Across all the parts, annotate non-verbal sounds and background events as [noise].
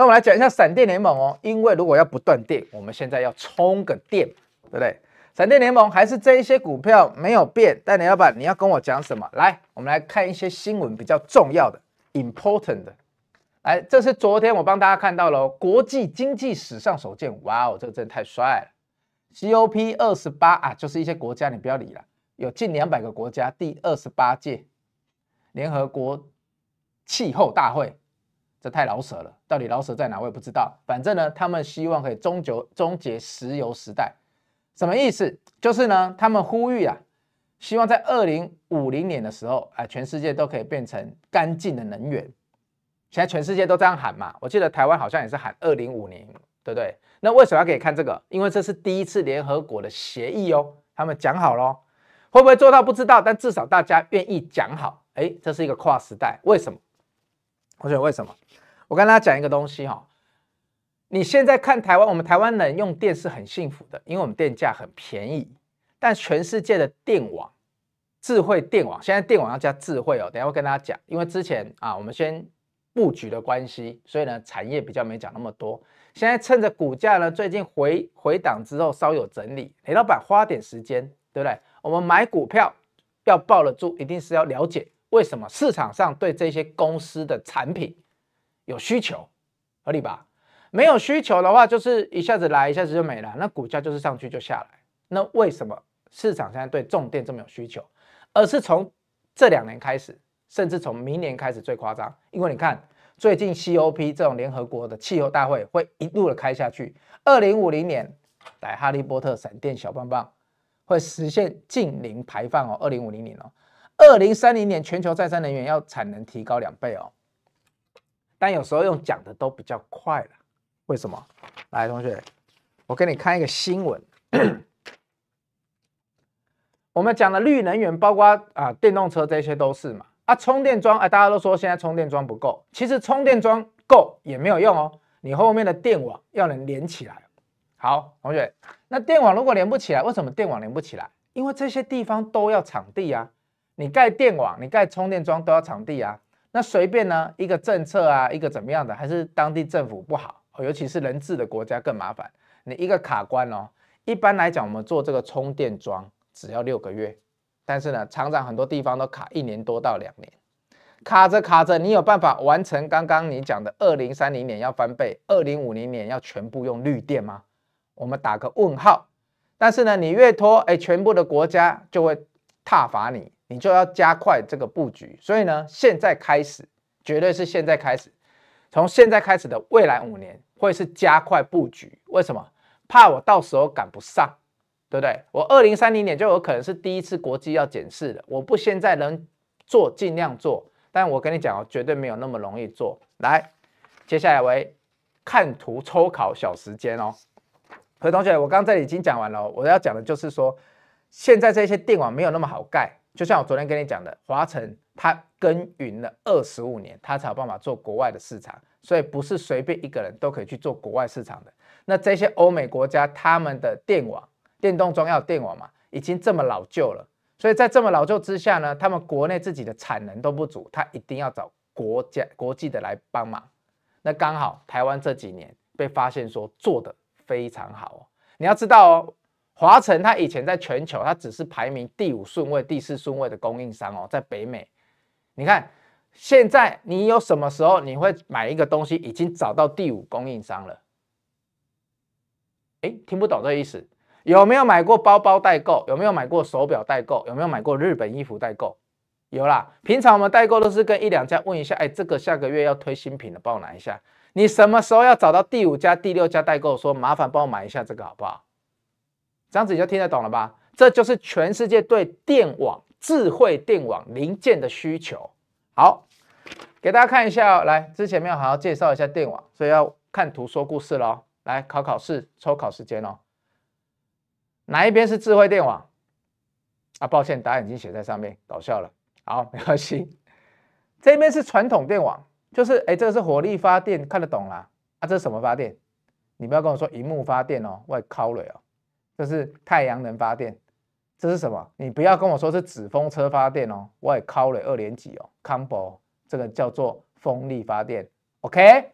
那我们来讲一下闪电联盟哦，因为如果要不断电，我们现在要充个电，对不对？闪电联盟还是这一些股票没有变，但你老板你要跟我讲什么？来，我们来看一些新闻比较重要的，important。来，这是昨天我帮大家看到了，国际经济史上首见，哇哦，这个真的太帅了！COP 二十八啊，就是一些国家，你不要理了，有近两百个国家，第二十八届联合国气候大会。这太老舍了，到底老舍在哪我也不知道。反正呢，他们希望可以终究终结石油时代，什么意思？就是呢，他们呼吁啊，希望在二零五零年的时候，哎，全世界都可以变成干净的能源。现在全世界都这样喊嘛，我记得台湾好像也是喊二零五零，对不对？那为什么要给你看这个？因为这是第一次联合国的协议哦，他们讲好了，会不会做到不知道，但至少大家愿意讲好。哎，这是一个跨时代，为什么？我想为什么？我跟大家讲一个东西哈，你现在看台湾，我们台湾人用电是很幸福的，因为我们电价很便宜。但全世界的电网，智慧电网，现在电网要加智慧哦。等下会跟大家讲，因为之前啊，我们先布局的关系，所以呢，产业比较没讲那么多。现在趁着股价呢最近回回档之后稍有整理，雷老板花点时间，对不对？我们买股票要抱得住，一定是要了解。为什么市场上对这些公司的产品有需求，合理吧？没有需求的话，就是一下子来，一下子就没了。那股价就是上去就下来。那为什么市场现在对重电这么有需求？而是从这两年开始，甚至从明年开始最夸张。因为你看，最近 COP 这种联合国的气候大会会一路的开下去，二零五零年来《哈利波特》闪电小棒棒会实现近零排放哦，二零五零年哦。二零三零年，全球再生能源要产能提高两倍哦。但有时候用讲的都比较快了，为什么？来，同学，我给你看一个新闻。[clears throat] 我们讲的绿能源，包括啊电动车，这些都是嘛。啊，充电桩，哎，大家都说现在充电桩不够，其实充电桩够也没有用哦。你后面的电网要能连起来。好，同学，那电网如果连不起来，为什么电网连不起来？因为这些地方都要场地呀。你盖电网，你盖充电桩都要场地啊。那随便呢一个政策啊，一个怎么样的，还是当地政府不好，尤其是人治的国家更麻烦。你一个卡关哦。一般来讲，我们做这个充电桩只要六个月，但是呢，厂长很多地方都卡一年多到两年，卡着卡着，你有办法完成刚刚你讲的二零三零年要翻倍，二零五零年要全部用绿电吗？我们打个问号。但是呢，你越拖，哎，全部的国家就会踏罚你。你就要加快这个布局，所以呢，现在开始绝对是现在开始，从现在开始的未来五年会是加快布局。为什么？怕我到时候赶不上，对不对？我二零三零年就有可能是第一次国际要检视的，我不现在能做尽量做，但我跟你讲哦，绝对没有那么容易做。来，接下来为看图抽考小时间哦。所以同学，我刚这里已经讲完了，我要讲的就是说，现在这些电网没有那么好盖。就像我昨天跟你讲的，华晨他耕耘了二十五年，他才有办法做国外的市场，所以不是随便一个人都可以去做国外市场的。那这些欧美国家，他们的电网、电动装要电网嘛，已经这么老旧了，所以在这么老旧之下呢，他们国内自己的产能都不足，他一定要找国家、国际的来帮忙。那刚好台湾这几年被发现说做的非常好，哦，你要知道哦。华晨它以前在全球，它只是排名第五顺位、第四顺位的供应商哦。在北美，你看现在你有什么时候你会买一个东西，已经找到第五供应商了？哎，听不懂这意思？有没有买过包包代购？有没有买过手表代购？有没有买过日本衣服代购？有啦。平常我们代购都是跟一两家问一下，哎，这个下个月要推新品了，帮我拿一下。你什么时候要找到第五家、第六家代购，说麻烦帮我买一下这个好不好？这样子你就听得懂了吧？这就是全世界对电网、智慧电网零件的需求。好，给大家看一下，来之前没有好好介绍一下电网，所以要看图说故事喽。来考考试，抽考时间哦。哪一边是智慧电网？啊，抱歉，答案已经写在上面，搞笑了。好，没关系。这边是传统电网，就是哎，这个是火力发电，看得懂啦。啊，这是什么发电？你不要跟我说荧幕发电哦，外靠勒哦。这是太阳能发电，这是什么？你不要跟我说是纸风车发电哦，我也考了二年级哦。Combo 这个叫做风力发电，OK？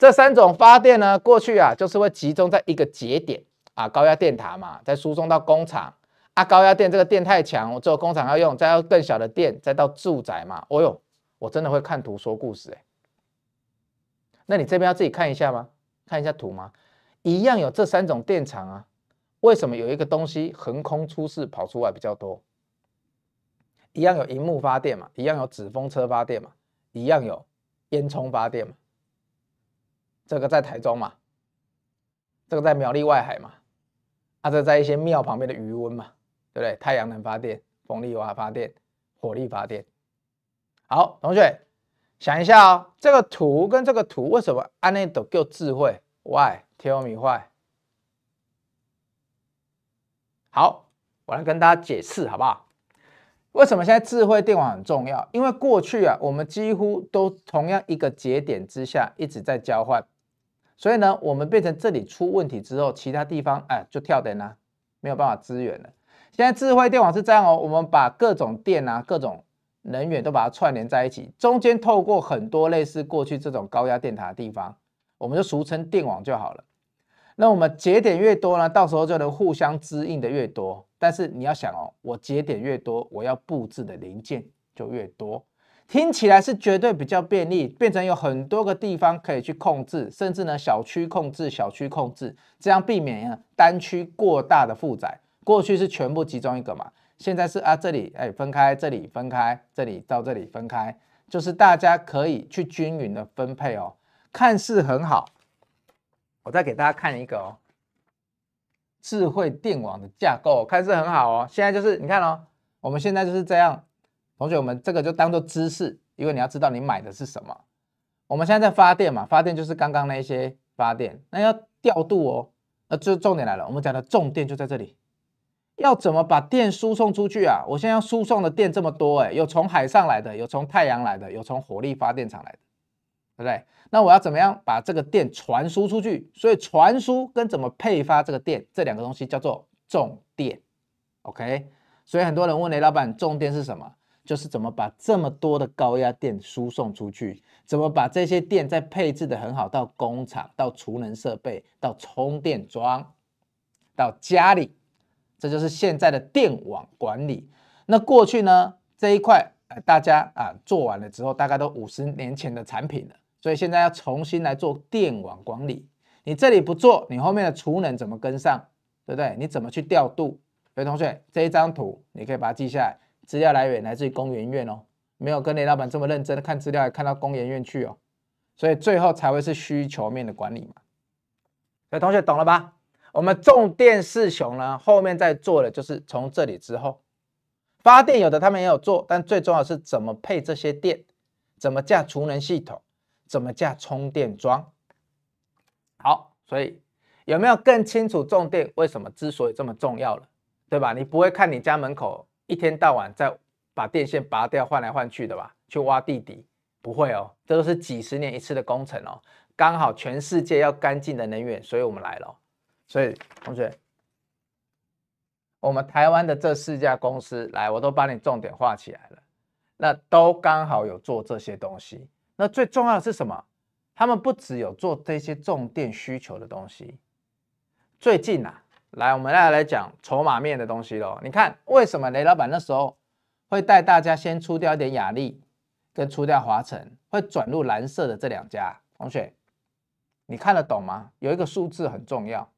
这三种发电呢，过去啊就是会集中在一个节点啊，高压电塔嘛，在输送到工厂啊，高压电这个电太强，我做工厂要用，再用更小的电，再到住宅嘛。哦呦，我真的会看图说故事哎。那你这边要自己看一下吗？看一下图吗？一样有这三种电厂啊。为什么有一个东西横空出世跑出来比较多？一样有荧幕发电嘛，一样有纸风车发电嘛，一样有烟囱发电嘛。这个在台中嘛，这个在苗栗外海嘛，啊，这在一些庙旁边的余温嘛，对不对？太阳能发电、风力瓦发电、火力发电。好，同学想一下哦，这个图跟这个图为什么安内都够智慧？Why？Tell me why？好，我来跟大家解释好不好？为什么现在智慧电网很重要？因为过去啊，我们几乎都同样一个节点之下一直在交换，所以呢，我们变成这里出问题之后，其他地方哎就跳灯啦，没有办法支援了。现在智慧电网是这样哦，我们把各种电啊、各种能源都把它串联在一起，中间透过很多类似过去这种高压电塔的地方，我们就俗称电网就好了。那我们节点越多呢，到时候就能互相滋应的越多。但是你要想哦，我节点越多，我要布置的零件就越多。听起来是绝对比较便利，变成有很多个地方可以去控制，甚至呢小区控制小区控制，这样避免呀单区过大的负载。过去是全部集中一个嘛，现在是啊这里哎分开，这里分开，这里到这里分开，就是大家可以去均匀的分配哦，看似很好。我再给大家看一个哦，智慧电网的架构，看似很好哦。现在就是你看哦，我们现在就是这样。同学，我们这个就当做知识，因为你要知道你买的是什么。我们现在在发电嘛，发电就是刚刚那些发电，那要调度哦。那这重点来了，我们讲的重点就在这里，要怎么把电输送出去啊？我现在要输送的电这么多哎，有从海上来的，有从太阳来的，有从火力发电厂来的。对不对？那我要怎么样把这个电传输出去？所以传输跟怎么配发这个电，这两个东西叫做重电，OK？所以很多人问雷老板，重电是什么？就是怎么把这么多的高压电输送出去？怎么把这些电再配置的很好，到工厂、到储能设备、到充电桩、到家里？这就是现在的电网管理。那过去呢这一块，呃，大家啊做完了之后，大概都五十年前的产品了。所以现在要重新来做电网管理，你这里不做，你后面的储能怎么跟上，对不对？你怎么去调度？所以同学，这一张图你可以把它记下来，资料来源来自于公园院哦，没有跟雷老板这么认真的看资料，看到公园院去哦，所以最后才会是需求面的管理嘛。所以同学懂了吧？我们重电势雄呢，后面在做的就是从这里之后，发电有的他们也有做，但最重要是怎么配这些电，怎么架储能系统。怎么架充电桩？好，所以有没有更清楚重点？为什么之所以这么重要了，对吧？你不会看你家门口一天到晚在把电线拔掉、换来换去的吧？去挖地底，不会哦，这都是几十年一次的工程哦。刚好全世界要干净的能源，所以我们来了。所以同学，我们台湾的这四家公司，来，我都把你重点画起来了，那都刚好有做这些东西。那最重要的是什么？他们不只有做这些重电需求的东西，最近啊，来我们再来讲筹码面的东西喽。你看为什么雷老板那时候会带大家先出掉一点雅丽，跟出掉华晨，会转入蓝色的这两家同学，你看得懂吗？有一个数字很重要，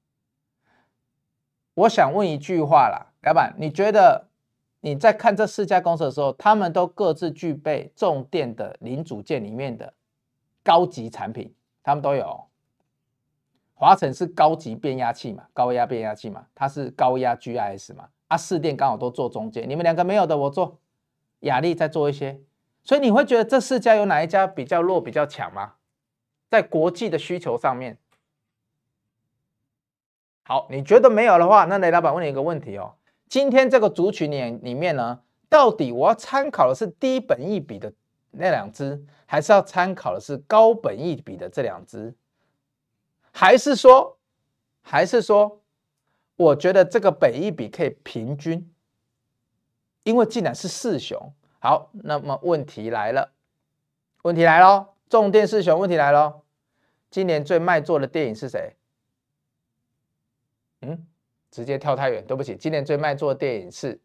我想问一句话啦，老板，你觉得？你在看这四家公司的时候，他们都各自具备重电的零组件里面的高级产品，他们都有。华晨是高级变压器嘛，高压变压器嘛，它是高压 GIS 嘛。啊，市电刚好都做中间，你们两个没有的，我做雅力再做一些，所以你会觉得这四家有哪一家比较弱、比较强吗？在国际的需求上面，好，你觉得没有的话，那雷老板问你一个问题哦。今天这个族群里里面呢，到底我要参考的是低本益比的那两只，还是要参考的是高本益比的这两只？还是说，还是说，我觉得这个本益比可以平均？因为既然是四雄，好，那么问题来了，问题来了，重点四雄问题来了，今年最卖座的电影是谁？嗯？直接跳太远，对不起。今年最卖座的电影是《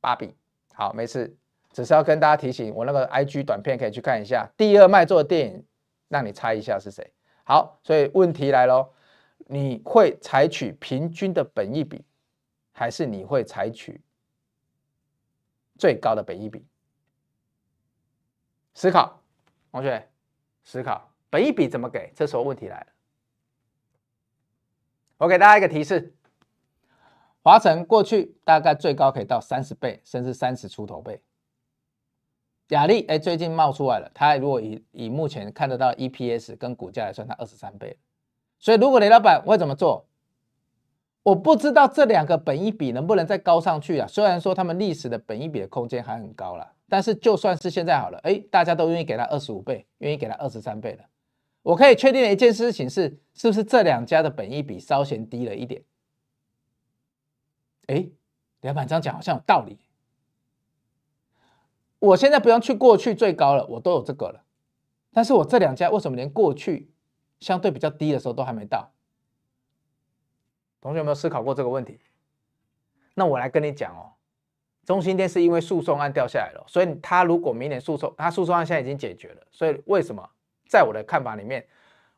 芭比》，好，没事，只是要跟大家提醒，我那个 IG 短片可以去看一下。第二卖座的电影，让你猜一下是谁？好，所以问题来喽，你会采取平均的本益比，还是你会采取最高的本益比？思考，同学，思考，本益比怎么给？这时候问题来了，我给大家一个提示。华晨过去大概最高可以到三十倍，甚至三十出头倍。雅力哎最近冒出来了，它如果以以目前看得到 EPS 跟股价来算，它二十三倍。所以如果雷老板会怎么做？我不知道这两个本一比能不能再高上去啊。虽然说他们历史的本一比的空间还很高了，但是就算是现在好了，哎，大家都愿意给它二十五倍，愿意给它二十三倍了。我可以确定的一件事情是，是不是这两家的本一比稍嫌低了一点？哎，梁板这样讲好像有道理。我现在不用去过去最高了，我都有这个了。但是我这两家为什么连过去相对比较低的时候都还没到？同学有没有思考过这个问题？那我来跟你讲哦，中心店是因为诉讼案掉下来了，所以他如果明年诉讼，他诉讼案现在已经解决了，所以为什么在我的看法里面，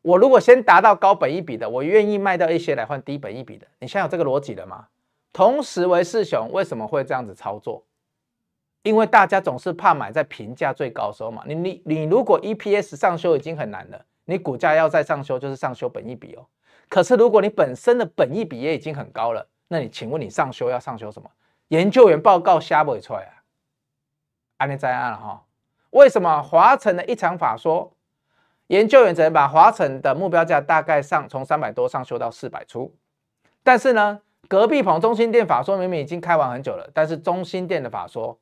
我如果先达到高本一笔的，我愿意卖掉一些来换低本一笔的。你现在有这个逻辑了吗？同时为四雄为什么会这样子操作？因为大家总是怕买在评价最高时候嘛。你你你，如果 EPS 上修已经很难了，你股价要再上修，就是上修本益比哦。可是如果你本身的本益比也已经很高了，那你请问你上修要上修什么？研究员报告瞎出错呀，安利在案了哈。为什么华晨的一场法说，研究员只能把华晨的目标价大概上从三百多上修到四百出，但是呢？隔壁棚中心店法说明明已经开完很久了，但是中心店的法说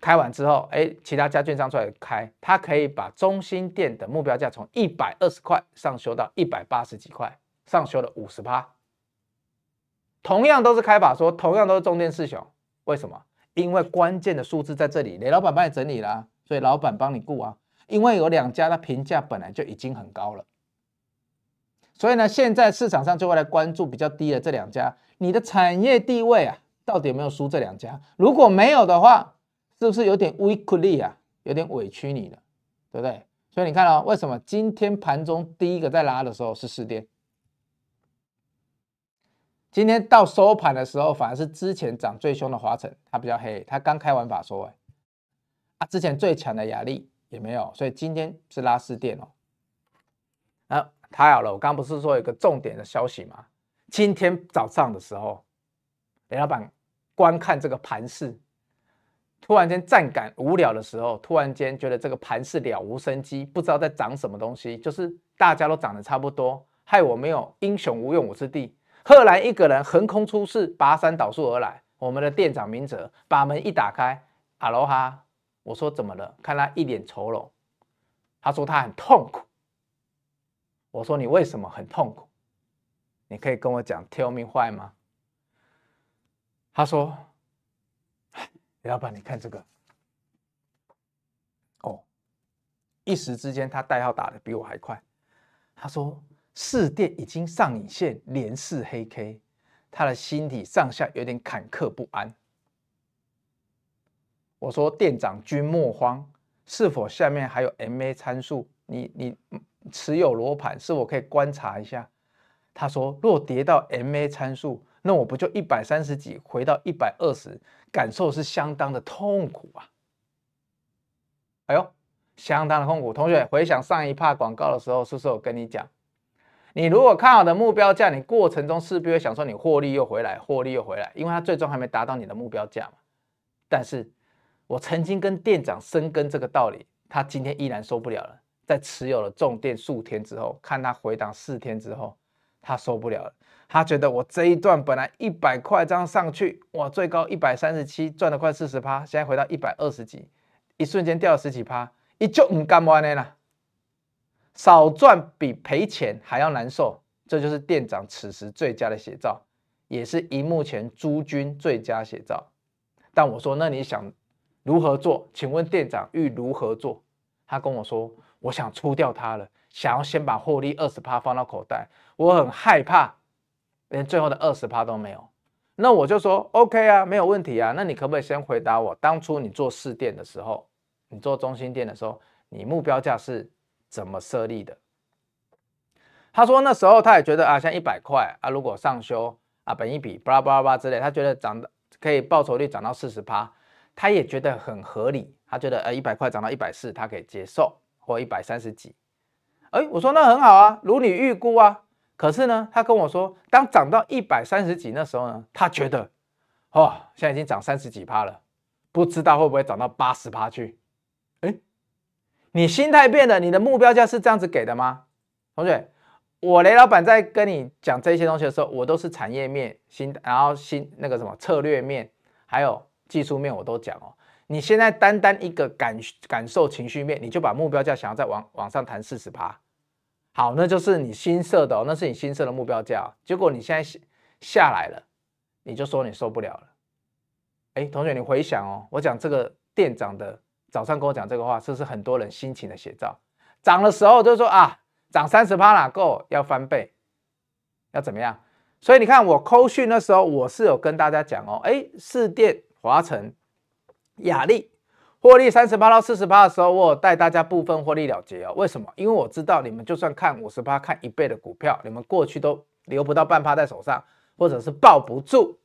开完之后，哎，其他家券商出来开，他可以把中心店的目标价从一百二十块上修到一百八十几块，上修了五十趴。同样都是开法说，同样都是中天四雄，为什么？因为关键的数字在这里，雷老板帮你整理了，所以老板帮你顾啊。因为有两家，的评价本来就已经很高了。所以呢，现在市场上就会来关注比较低的这两家，你的产业地位啊，到底有没有输这两家？如果没有的话，是不是有点 weakly 啊，有点委屈你了，对不对？所以你看哦，为什么今天盘中第一个在拉的时候是四跌，今天到收盘的时候反而是之前涨最凶的华晨，它比较黑，它刚开完法收说，啊，之前最强的雅力也没有，所以今天是拉四跌哦。太好了，我刚不是说有个重点的消息吗？今天早上的时候，林老板观看这个盘市，突然间站感无聊的时候，突然间觉得这个盘市了无生机，不知道在涨什么东西，就是大家都涨得差不多，害我没有英雄无用武之地。赫然一个人横空出世，拔山倒树而来。我们的店长明哲把门一打开，哈罗哈，我说怎么了？看他一脸愁容，他说他很痛苦。我说你为什么很痛苦？你可以跟我讲 tell me why 吗？他说：“ [laughs] 老板，你看这个。”哦，一时之间他代号打的比我还快。他说：“四电已经上影线连四黑 K，他的心底上下有点坎坷不安。”我说：“店长，君莫慌，是否下面还有 MA 参数？你你。”持有罗盘，是否可以观察一下？他说：若跌到 MA 参数，那我不就一百三十几回到一百二十，感受是相当的痛苦啊！哎呦，相当的痛苦。同学回想上一趴广告的时候，是不是我跟你讲，你如果看好的目标价，你过程中势必会想说你获利又回来，获利又回来，因为它最终还没达到你的目标价嘛。但是，我曾经跟店长深耕这个道理，他今天依然受不了了。在持有了重电数天之后，看他回档四天之后，他受不了了。他觉得我这一段本来一百块这样上去，哇，最高一百三十七，赚了快四十趴，现在回到一百二十几，一瞬间掉了十几趴，他就唔干完的啦。少赚比赔钱还要难受，这就是店长此时最佳的写照，也是荧幕前诸君最佳写照。但我说，那你想如何做？请问店长欲如何做？他跟我说。我想出掉它了，想要先把获利二十趴放到口袋。我很害怕，连最后的二十趴都没有。那我就说 OK 啊，没有问题啊。那你可不可以先回答我，当初你做试店的时候，你做中心店的时候，你目标价是怎么设立的？他说那时候他也觉得啊，像一百块啊，如果上修啊，本一比巴拉巴拉巴拉之类，他觉得涨到可以报酬率涨到四十趴，他也觉得很合理。他觉得呃，一百块涨到一百四，他可以接受。我一百三十几，哎，我说那很好啊，如你预估啊。可是呢，他跟我说，当涨到一百三十几那时候呢，他觉得，哦，现在已经涨三十几趴了，不知道会不会涨到八十趴去？哎，你心态变了，你的目标价是这样子给的吗，同学？我雷老板在跟你讲这些东西的时候，我都是产业面、新，然后新那个什么策略面，还有技术面，我都讲哦。你现在单单一个感感受情绪面，你就把目标价想要再往往上弹四十趴，好，那就是你新设的哦，那是你新设的目标价。结果你现在下来了，你就说你受不了了。哎，同学，你回想哦，我讲这个店长的早上跟我讲这个话，是不是很多人心情的写照？涨的时候就说啊，涨三十趴哪够？要翻倍，要怎么样？所以你看我扣讯那时候，我是有跟大家讲哦，哎，四店华晨。雅力获利三十八到四十八的时候，我带大家部分获利了结哦。为什么？因为我知道你们就算看五十八、看一倍的股票，你们过去都留不到半趴在手上，或者是抱不住。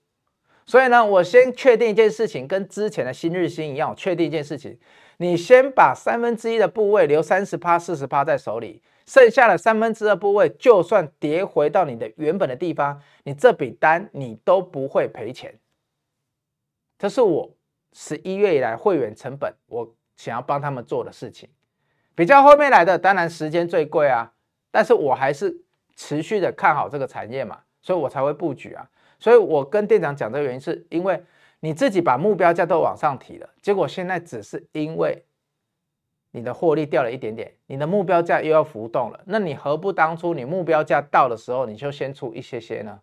所以呢，我先确定一件事情，跟之前的新日新一样，我确定一件事情：你先把三分之一的部位留三十趴、四十趴在手里，剩下的三分之二部位，就算跌回到你的原本的地方，你这笔单你都不会赔钱。这是我。十一月以来会员成本，我想要帮他们做的事情，比较后面来的，当然时间最贵啊，但是我还是持续的看好这个产业嘛，所以我才会布局啊，所以我跟店长讲的原因是，因为你自己把目标价都往上提了，结果现在只是因为你的获利掉了一点点，你的目标价又要浮动了，那你何不当初你目标价到的时候，你就先出一些些呢？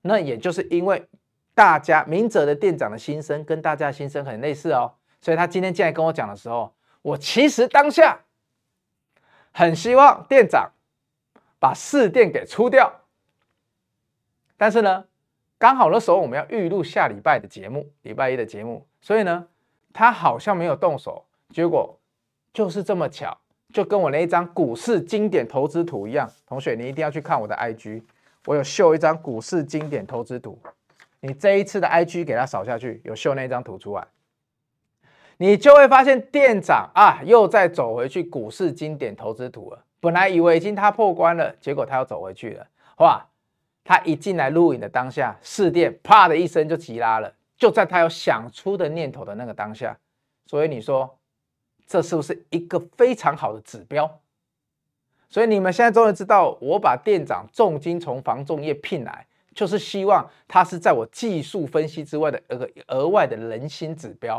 那也就是因为。大家明哲的店长的心声跟大家的心声很类似哦，所以他今天进来跟我讲的时候，我其实当下很希望店长把四店给出掉，但是呢，刚好的时候我们要预录下礼拜的节目，礼拜一的节目，所以呢，他好像没有动手。结果就是这么巧，就跟我那一张股市经典投资图一样。同学，你一定要去看我的 IG，我有秀一张股市经典投资图。你这一次的 IG 给他扫下去，有秀那张图出来，你就会发现店长啊又在走回去股市经典投资图了。本来以为已经他破关了，结果他又走回去了。哇，他一进来录影的当下，试店啪的一声就急拉了，就在他要想出的念头的那个当下。所以你说这是不是一个非常好的指标？所以你们现在终于知道我把店长重金从房仲业聘来。就是希望它是在我技术分析之外的额额外的人心指标。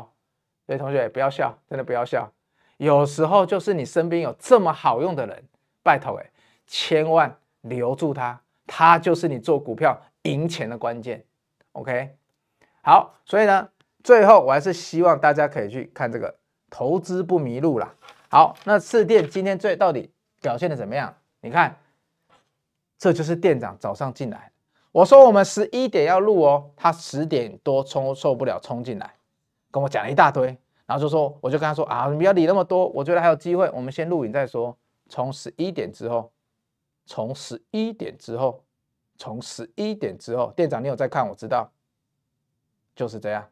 所以同学也不要笑，真的不要笑。有时候就是你身边有这么好用的人，拜托哎，千万留住他，他就是你做股票赢钱的关键。OK，好，所以呢，最后我还是希望大家可以去看这个投资不迷路啦。好，那次店今天最到底表现的怎么样？你看，这就是店长早上进来。我说我们十一点要录哦，他十点多冲受不了冲进来，跟我讲了一大堆，然后就说我就跟他说啊，你不要理那么多，我觉得还有机会，我们先录影再说。从十一点之后，从十一点之后，从十一点之后，店长你有在看我知道，就是这样，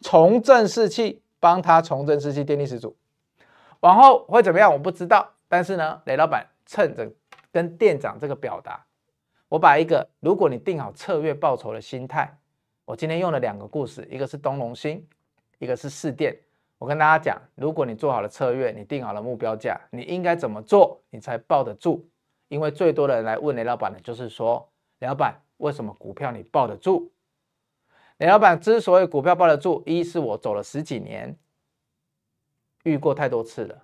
重振士气，帮他重振士气，电力十足。往后会怎么样我不知道，但是呢，雷老板趁着跟店长这个表达。我把一个，如果你定好策略报酬的心态，我今天用了两个故事，一个是东隆兴，一个是世电。我跟大家讲，如果你做好了策略，你定好了目标价，你应该怎么做，你才抱得住？因为最多的人来问雷老板的就是说，雷老板为什么股票你抱得住？雷老板之所以股票抱得住，一是我走了十几年，遇过太多次了；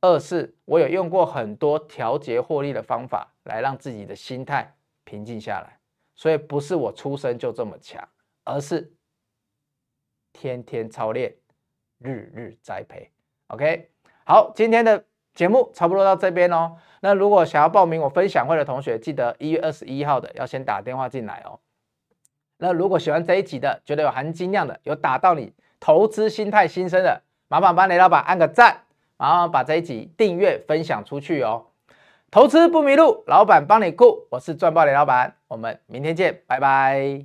二是我有用过很多调节获利的方法来让自己的心态。平静下来，所以不是我出生就这么强，而是天天操练，日日栽培。OK，好，今天的节目差不多到这边哦。那如果想要报名我分享会的同学，记得一月二十一号的要先打电话进来哦。那如果喜欢这一集的，觉得有含金量的，有打到你投资心态新生的，麻烦帮雷老板按个赞，麻烦把这一集订阅分享出去哦。投资不迷路，老板帮你顾。我是赚爆点老板，我们明天见，拜拜。